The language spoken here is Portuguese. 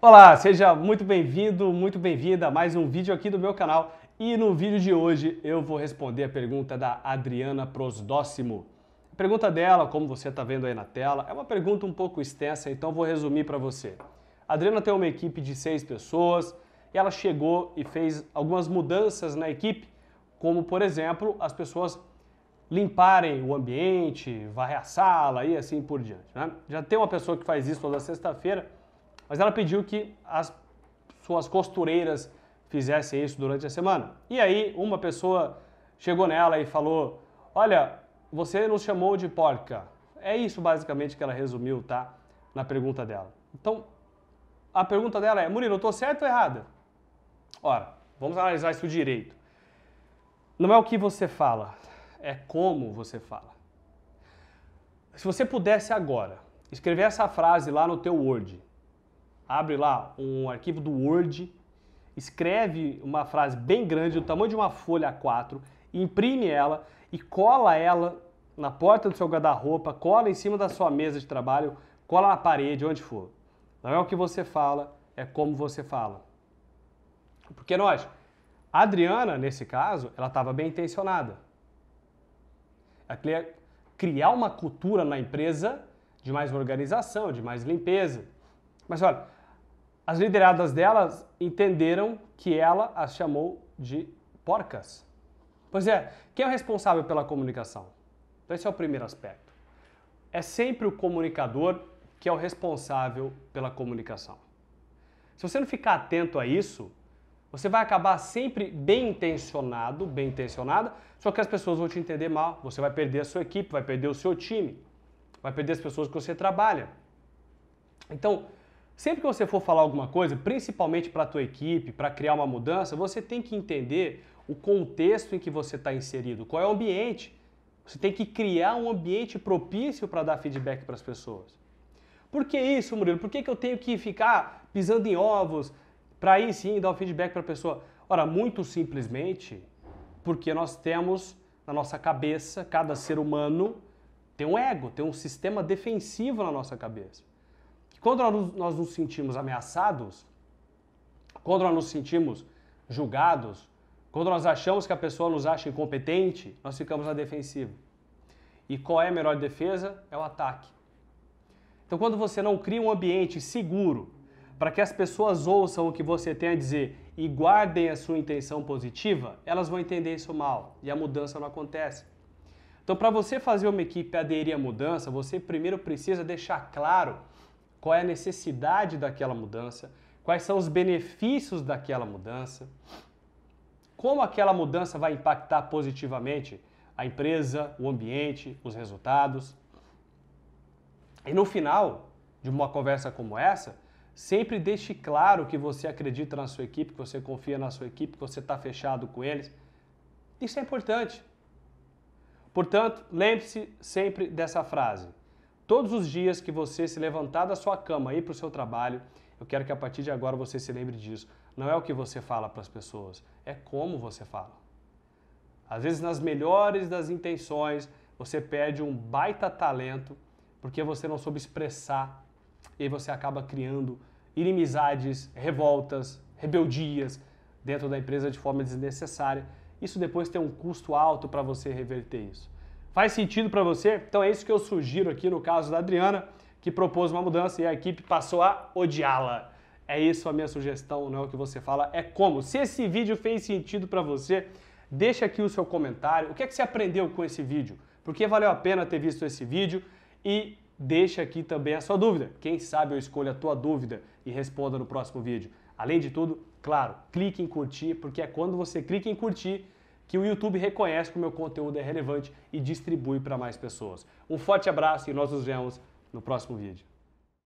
Olá, seja muito bem-vindo, muito bem-vinda a mais um vídeo aqui do meu canal. E no vídeo de hoje eu vou responder a pergunta da Adriana Prosdóximo. A pergunta dela, como você está vendo aí na tela, é uma pergunta um pouco extensa, então vou resumir para você. A Adriana tem uma equipe de seis pessoas e ela chegou e fez algumas mudanças na equipe, como por exemplo as pessoas limparem o ambiente, varrer a sala e assim por diante. Né? Já tem uma pessoa que faz isso toda sexta-feira mas ela pediu que as suas costureiras fizessem isso durante a semana. E aí uma pessoa chegou nela e falou: Olha, você nos chamou de porca. É isso basicamente que ela resumiu, tá? Na pergunta dela. Então, a pergunta dela é: Murilo, eu tô certo ou errada? Ora, vamos analisar isso direito. Não é o que você fala, é como você fala. Se você pudesse agora escrever essa frase lá no teu Word abre lá um arquivo do Word, escreve uma frase bem grande, do tamanho de uma folha A4, imprime ela e cola ela na porta do seu guarda-roupa, cola em cima da sua mesa de trabalho, cola na parede, onde for. Não é o que você fala, é como você fala. Porque nós, a Adriana, nesse caso, ela estava bem intencionada. Ela criar uma cultura na empresa de mais organização, de mais limpeza. Mas olha, as lideradas delas entenderam que ela as chamou de porcas. Pois é, quem é o responsável pela comunicação? Então, esse é o primeiro aspecto. É sempre o comunicador que é o responsável pela comunicação. Se você não ficar atento a isso, você vai acabar sempre bem intencionado, bem intencionada, só que as pessoas vão te entender mal. Você vai perder a sua equipe, vai perder o seu time, vai perder as pessoas que você trabalha. Então, Sempre que você for falar alguma coisa, principalmente para a tua equipe, para criar uma mudança, você tem que entender o contexto em que você está inserido, qual é o ambiente. Você tem que criar um ambiente propício para dar feedback para as pessoas. Por que isso, Murilo? Por que, que eu tenho que ficar pisando em ovos para aí sim dar o feedback para a pessoa? Ora, muito simplesmente porque nós temos na nossa cabeça, cada ser humano tem um ego, tem um sistema defensivo na nossa cabeça. Quando nós nos sentimos ameaçados, quando nós nos sentimos julgados, quando nós achamos que a pessoa nos acha incompetente, nós ficamos na defensiva. E qual é a melhor defesa? É o ataque. Então, quando você não cria um ambiente seguro para que as pessoas ouçam o que você tem a dizer e guardem a sua intenção positiva, elas vão entender isso mal e a mudança não acontece. Então, para você fazer uma equipe aderir à mudança, você primeiro precisa deixar claro qual é a necessidade daquela mudança, quais são os benefícios daquela mudança, como aquela mudança vai impactar positivamente a empresa, o ambiente, os resultados. E no final de uma conversa como essa, sempre deixe claro que você acredita na sua equipe, que você confia na sua equipe, que você está fechado com eles. Isso é importante. Portanto, lembre-se sempre dessa frase: Todos os dias que você se levantar da sua cama e ir para o seu trabalho, eu quero que a partir de agora você se lembre disso. Não é o que você fala para as pessoas, é como você fala. Às vezes, nas melhores das intenções, você perde um baita talento porque você não soube expressar e você acaba criando inimizades, revoltas, rebeldias dentro da empresa de forma desnecessária. Isso depois tem um custo alto para você reverter isso. Faz sentido para você? Então é isso que eu sugiro aqui no caso da Adriana, que propôs uma mudança e a equipe passou a odiá-la. É isso a minha sugestão, não é o que você fala, é como. Se esse vídeo fez sentido para você, deixa aqui o seu comentário. O que é que você aprendeu com esse vídeo? Porque valeu a pena ter visto esse vídeo? E deixa aqui também a sua dúvida. Quem sabe eu escolho a tua dúvida e responda no próximo vídeo. Além de tudo, claro, clique em curtir, porque é quando você clica em curtir que o YouTube reconhece que o meu conteúdo é relevante e distribui para mais pessoas. Um forte abraço e nós nos vemos no próximo vídeo.